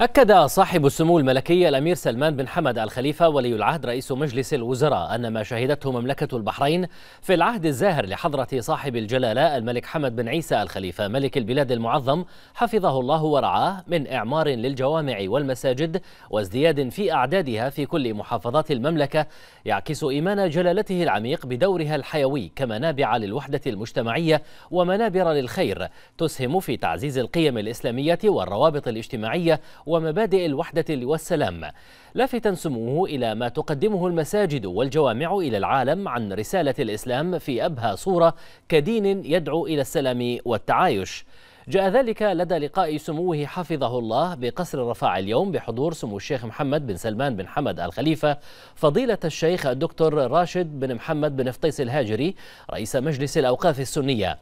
أكد صاحب السمو الملكي الأمير سلمان بن حمد الخليفة ولي العهد رئيس مجلس الوزراء أن ما شهدته مملكة البحرين في العهد الزاهر لحضرة صاحب الجلالة الملك حمد بن عيسى الخليفة ملك البلاد المعظم حفظه الله ورعاه من إعمار للجوامع والمساجد وازدياد في أعدادها في كل محافظات المملكة يعكس إيمان جلالته العميق بدورها الحيوي كمنابع للوحدة المجتمعية ومنابر للخير تسهم في تعزيز القيم الإسلامية والروابط الاجتماعية ومبادئ الوحدة والسلام لافتا سموه إلى ما تقدمه المساجد والجوامع إلى العالم عن رسالة الإسلام في أبهى صورة كدين يدعو إلى السلام والتعايش جاء ذلك لدى لقاء سموه حفظه الله بقصر الرفاع اليوم بحضور سمو الشيخ محمد بن سلمان بن حمد الخليفة فضيلة الشيخ الدكتور راشد بن محمد بن فطيس الهاجري رئيس مجلس الأوقاف السنية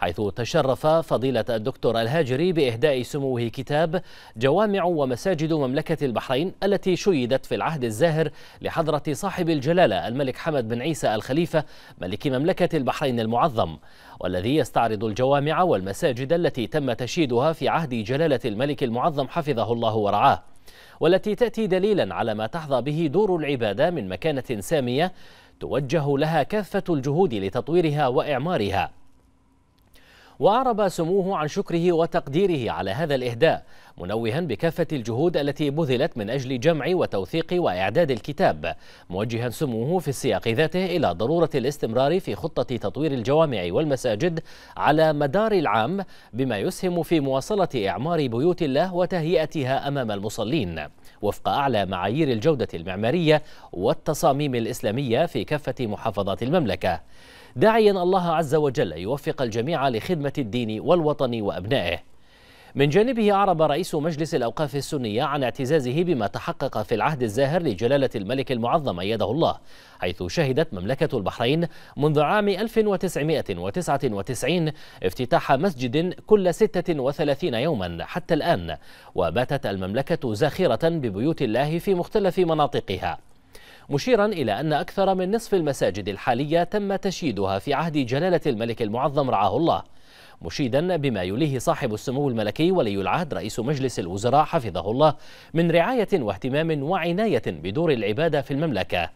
حيث تشرف فضيلة الدكتور الهاجري بإهداء سموه كتاب جوامع ومساجد مملكة البحرين التي شيدت في العهد الزاهر لحضرة صاحب الجلالة الملك حمد بن عيسى الخليفة ملك مملكة البحرين المعظم والذي يستعرض الجوامع والمساجد التي تم تشيدها في عهد جلالة الملك المعظم حفظه الله ورعاه والتي تأتي دليلا على ما تحظى به دور العبادة من مكانة سامية توجه لها كافة الجهود لتطويرها وإعمارها وأعرب سموه عن شكره وتقديره على هذا الإهداء منوها بكافة الجهود التي بذلت من أجل جمع وتوثيق وإعداد الكتاب موجها سموه في السياق ذاته إلى ضرورة الاستمرار في خطة تطوير الجوامع والمساجد على مدار العام بما يسهم في مواصلة إعمار بيوت الله وتهيئتها أمام المصلين وفق أعلى معايير الجودة المعمارية والتصاميم الإسلامية في كافة محافظات المملكة داعيا الله عز وجل يوفق الجميع لخدمة الدين والوطن وأبنائه من جانبه أعرب رئيس مجلس الأوقاف السنية عن اعتزازه بما تحقق في العهد الزاهر لجلالة الملك المعظم أيده الله حيث شهدت مملكة البحرين منذ عام 1999 افتتاح مسجد كل 36 يوما حتى الآن وباتت المملكة زاخرة ببيوت الله في مختلف مناطقها مشيرا إلى أن أكثر من نصف المساجد الحالية تم تشييدها في عهد جلالة الملك المعظم رعاه الله مشيدا بما يليه صاحب السمو الملكي ولي العهد رئيس مجلس الوزراء حفظه الله من رعاية واهتمام وعناية بدور العبادة في المملكة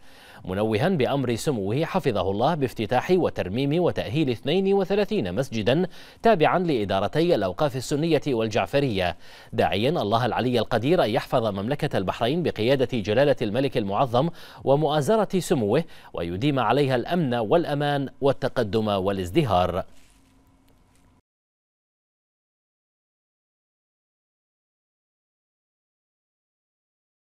منوها بأمر سموه حفظه الله بافتتاح وترميم وتأهيل 32 مسجدا تابعا لإدارتي الأوقاف السنية والجعفرية داعيا الله العلي القدير أن يحفظ مملكة البحرين بقيادة جلالة الملك المعظم ومؤازرة سموه ويديم عليها الأمن والأمان والتقدم والازدهار